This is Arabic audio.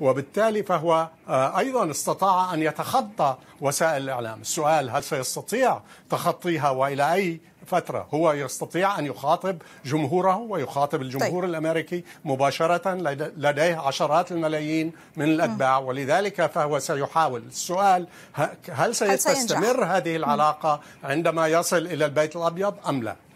وبالتالي فهو آه، ايضا استطاع ان يتخطى وسائل الاعلام، السؤال هل سيستطيع تخطيها والى اي فتره؟ هو يستطيع ان يخاطب جمهوره ويخاطب الجمهور طيب. الامريكي مباشره لديه عشرات الملايين من الاتباع ولذلك فهو سيحاول، السؤال هل ستستمر هذه العلاقه عندما يصل الى البيت الابيض ام لا؟